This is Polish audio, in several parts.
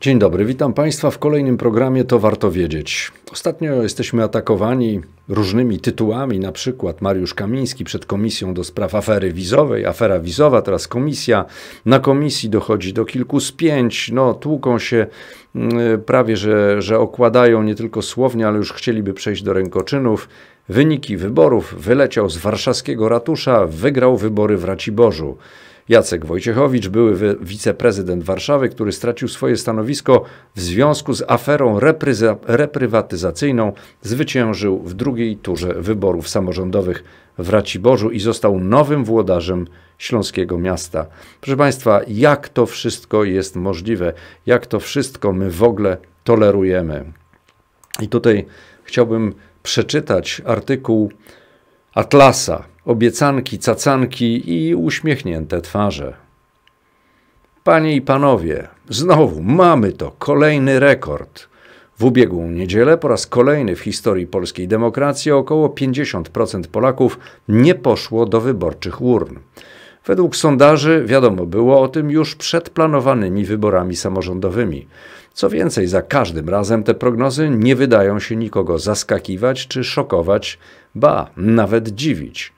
Dzień dobry, witam Państwa w kolejnym programie To Warto Wiedzieć. Ostatnio jesteśmy atakowani różnymi tytułami, na przykład Mariusz Kamiński przed Komisją do Spraw Afery Wizowej, afera wizowa, teraz komisja. Na komisji dochodzi do kilku spięć, no tłuką się mm, prawie, że, że okładają nie tylko słownie, ale już chcieliby przejść do rękoczynów. Wyniki wyborów wyleciał z warszawskiego ratusza, wygrał wybory w Raciborzu. Jacek Wojciechowicz, były wiceprezydent Warszawy, który stracił swoje stanowisko w związku z aferą reprywatyzacyjną, zwyciężył w drugiej turze wyborów samorządowych w Raciborzu i został nowym włodarzem śląskiego miasta. Proszę Państwa, jak to wszystko jest możliwe? Jak to wszystko my w ogóle tolerujemy? I tutaj chciałbym przeczytać artykuł Atlasa obiecanki, cacanki i uśmiechnięte twarze. Panie i panowie, znowu mamy to, kolejny rekord. W ubiegłą niedzielę po raz kolejny w historii polskiej demokracji około 50% Polaków nie poszło do wyborczych urn. Według sondaży wiadomo było o tym już przed planowanymi wyborami samorządowymi. Co więcej, za każdym razem te prognozy nie wydają się nikogo zaskakiwać czy szokować, ba, nawet dziwić.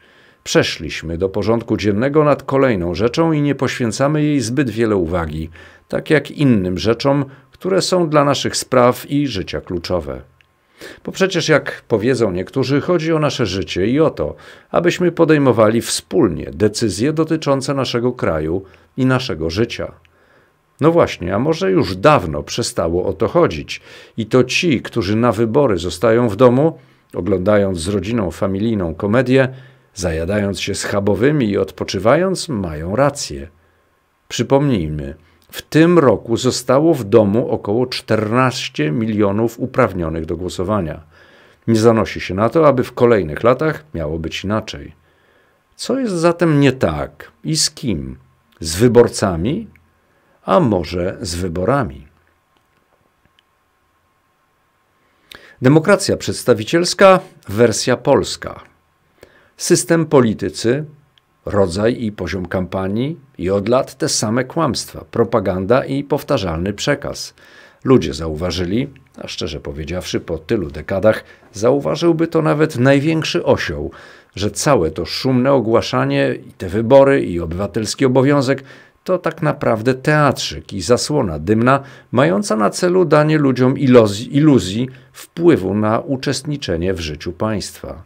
Przeszliśmy do porządku dziennego nad kolejną rzeczą i nie poświęcamy jej zbyt wiele uwagi, tak jak innym rzeczom, które są dla naszych spraw i życia kluczowe. Bo przecież, jak powiedzą niektórzy, chodzi o nasze życie i o to, abyśmy podejmowali wspólnie decyzje dotyczące naszego kraju i naszego życia. No właśnie, a może już dawno przestało o to chodzić i to ci, którzy na wybory zostają w domu, oglądając z rodziną familijną komedię, zajadając się schabowymi i odpoczywając, mają rację. Przypomnijmy, w tym roku zostało w domu około 14 milionów uprawnionych do głosowania. Nie zanosi się na to, aby w kolejnych latach miało być inaczej. Co jest zatem nie tak i z kim? Z wyborcami, a może z wyborami? Demokracja przedstawicielska, wersja polska. System politycy, rodzaj i poziom kampanii i od lat te same kłamstwa, propaganda i powtarzalny przekaz. Ludzie zauważyli, a szczerze powiedziawszy, po tylu dekadach zauważyłby to nawet największy osioł, że całe to szumne ogłaszanie i te wybory i obywatelski obowiązek to tak naprawdę teatrzyk i zasłona dymna, mająca na celu danie ludziom iluzji, iluzji wpływu na uczestniczenie w życiu państwa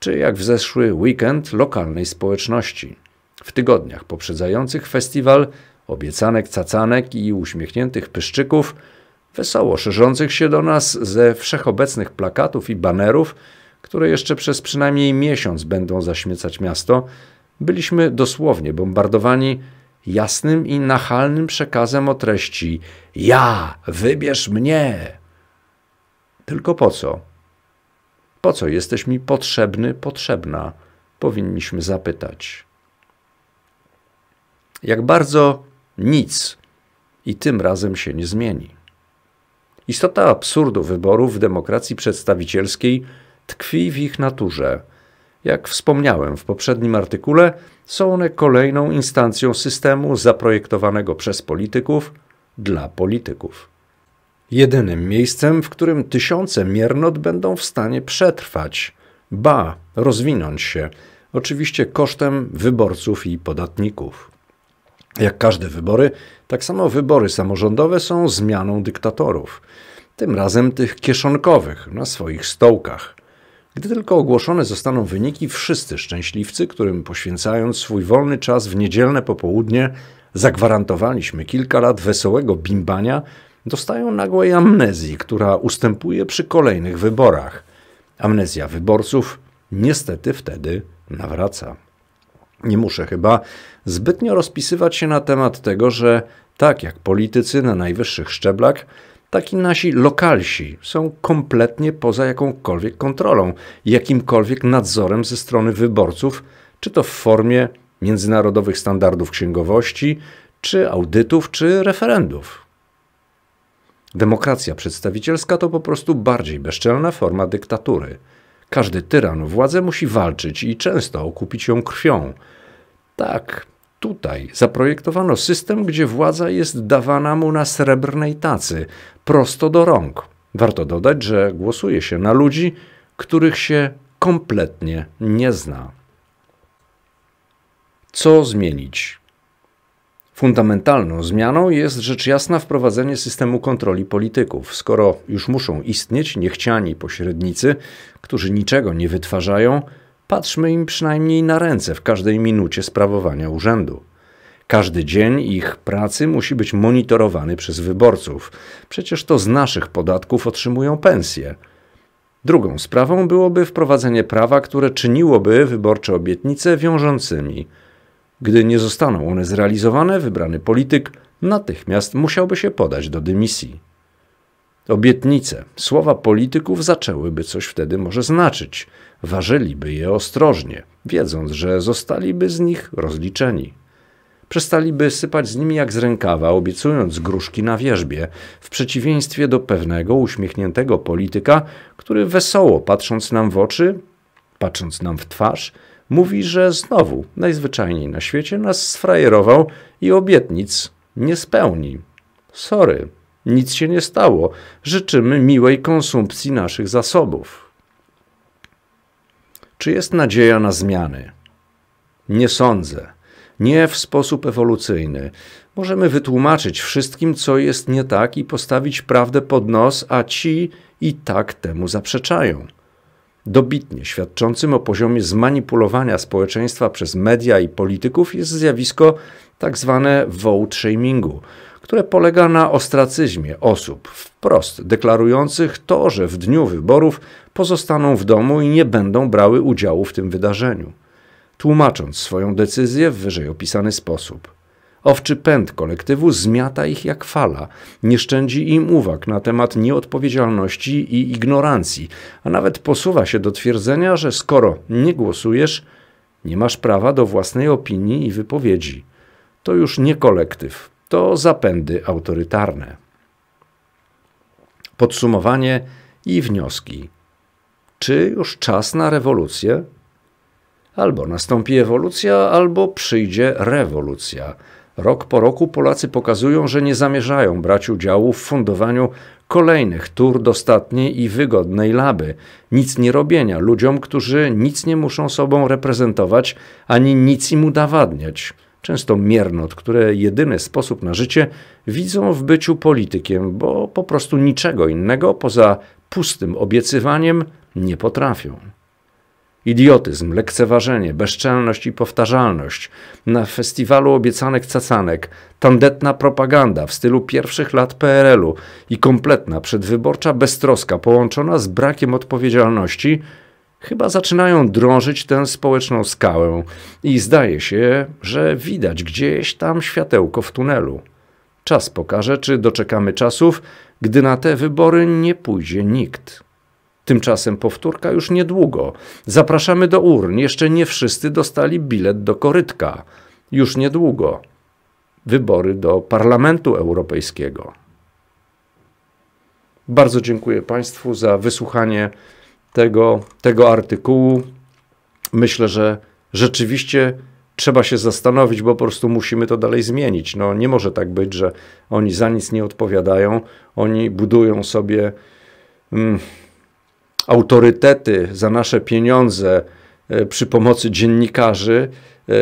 czy jak w zeszły weekend lokalnej społeczności. W tygodniach poprzedzających festiwal obiecanek, cacanek i uśmiechniętych pyszczyków, wesoło szerzących się do nas ze wszechobecnych plakatów i banerów, które jeszcze przez przynajmniej miesiąc będą zaśmiecać miasto, byliśmy dosłownie bombardowani jasnym i nachalnym przekazem o treści: Ja, wybierz mnie! Tylko po co? Po co jesteś mi potrzebny, potrzebna? Powinniśmy zapytać. Jak bardzo nic i tym razem się nie zmieni. Istota absurdu wyborów w demokracji przedstawicielskiej tkwi w ich naturze. Jak wspomniałem w poprzednim artykule, są one kolejną instancją systemu zaprojektowanego przez polityków dla polityków. Jedynym miejscem, w którym tysiące miernot będą w stanie przetrwać, ba, rozwinąć się, oczywiście kosztem wyborców i podatników. Jak każde wybory, tak samo wybory samorządowe są zmianą dyktatorów, tym razem tych kieszonkowych na swoich stołkach. Gdy tylko ogłoszone zostaną wyniki, wszyscy szczęśliwcy, którym poświęcając swój wolny czas w niedzielne popołudnie, zagwarantowaliśmy kilka lat wesołego bimbania, dostają nagłej amnezji, która ustępuje przy kolejnych wyborach. Amnezja wyborców niestety wtedy nawraca. Nie muszę chyba zbytnio rozpisywać się na temat tego, że tak jak politycy na najwyższych szczeblach, tak i nasi lokalsi są kompletnie poza jakąkolwiek kontrolą, jakimkolwiek nadzorem ze strony wyborców, czy to w formie międzynarodowych standardów księgowości, czy audytów, czy referendów. Demokracja przedstawicielska to po prostu bardziej bezczelna forma dyktatury. Każdy tyran o władzę musi walczyć i często okupić ją krwią. Tak, tutaj zaprojektowano system, gdzie władza jest dawana mu na srebrnej tacy, prosto do rąk. Warto dodać, że głosuje się na ludzi, których się kompletnie nie zna. Co zmienić? Fundamentalną zmianą jest rzecz jasna wprowadzenie systemu kontroli polityków. Skoro już muszą istnieć niechciani pośrednicy, którzy niczego nie wytwarzają, patrzmy im przynajmniej na ręce w każdej minucie sprawowania urzędu. Każdy dzień ich pracy musi być monitorowany przez wyborców. Przecież to z naszych podatków otrzymują pensje. Drugą sprawą byłoby wprowadzenie prawa, które czyniłoby wyborcze obietnice wiążącymi. Gdy nie zostaną one zrealizowane, wybrany polityk natychmiast musiałby się podać do dymisji. Obietnice, słowa polityków zaczęłyby coś wtedy może znaczyć, ważyliby je ostrożnie, wiedząc, że zostaliby z nich rozliczeni. Przestaliby sypać z nimi jak z rękawa, obiecując gruszki na wierzbie, w przeciwieństwie do pewnego uśmiechniętego polityka, który wesoło patrząc nam w oczy, patrząc nam w twarz, mówi, że znowu, najzwyczajniej na świecie, nas sfrajerował i obietnic nie spełni. Sorry, nic się nie stało. Życzymy miłej konsumpcji naszych zasobów. Czy jest nadzieja na zmiany? Nie sądzę. Nie w sposób ewolucyjny. Możemy wytłumaczyć wszystkim, co jest nie tak i postawić prawdę pod nos, a ci i tak temu zaprzeczają dobitnie świadczącym o poziomie zmanipulowania społeczeństwa przez media i polityków jest zjawisko tak zwane vote shamingu, które polega na ostracyzmie osób wprost deklarujących to, że w dniu wyborów pozostaną w domu i nie będą brały udziału w tym wydarzeniu, tłumacząc swoją decyzję w wyżej opisany sposób. Owczy pęd kolektywu zmiata ich jak fala, nie szczędzi im uwag na temat nieodpowiedzialności i ignorancji, a nawet posuwa się do twierdzenia, że skoro nie głosujesz, nie masz prawa do własnej opinii i wypowiedzi. To już nie kolektyw, to zapędy autorytarne. Podsumowanie i wnioski. Czy już czas na rewolucję? Albo nastąpi ewolucja, albo przyjdzie rewolucja. Rok po roku Polacy pokazują, że nie zamierzają brać udziału w fundowaniu kolejnych tur dostatniej i wygodnej laby, nic nie robienia ludziom, którzy nic nie muszą sobą reprezentować ani nic im udowadniać. Często miernot, które jedyny sposób na życie widzą w byciu politykiem, bo po prostu niczego innego poza pustym obiecywaniem nie potrafią. Idiotyzm, lekceważenie, bezczelność i powtarzalność. Na festiwalu obiecanych cacanek, tandetna propaganda w stylu pierwszych lat PRL-u i kompletna przedwyborcza beztroska połączona z brakiem odpowiedzialności chyba zaczynają drążyć tę społeczną skałę i zdaje się, że widać gdzieś tam światełko w tunelu. Czas pokaże, czy doczekamy czasów, gdy na te wybory nie pójdzie nikt. Tymczasem powtórka już niedługo. Zapraszamy do urn. Jeszcze nie wszyscy dostali bilet do korytka. Już niedługo. Wybory do Parlamentu Europejskiego. Bardzo dziękuję Państwu za wysłuchanie tego, tego artykułu. Myślę, że rzeczywiście trzeba się zastanowić, bo po prostu musimy to dalej zmienić. No, nie może tak być, że oni za nic nie odpowiadają, oni budują sobie. Mm, autorytety za nasze pieniądze e, przy pomocy dziennikarzy. E,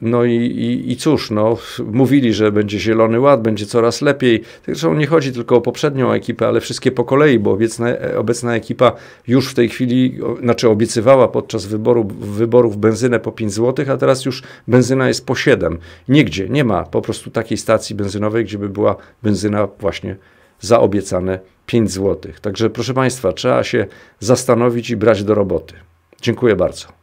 no i, i, i cóż, no, mówili, że będzie Zielony Ład, będzie coraz lepiej. Zresztą nie chodzi tylko o poprzednią ekipę, ale wszystkie po kolei, bo obecna, obecna ekipa już w tej chwili, znaczy obiecywała podczas wyboru, wyborów benzynę po 5 zł, a teraz już benzyna jest po 7. Nigdzie nie ma po prostu takiej stacji benzynowej, gdzie by była benzyna właśnie za obiecane 5 zł. Także proszę Państwa, trzeba się zastanowić i brać do roboty. Dziękuję bardzo.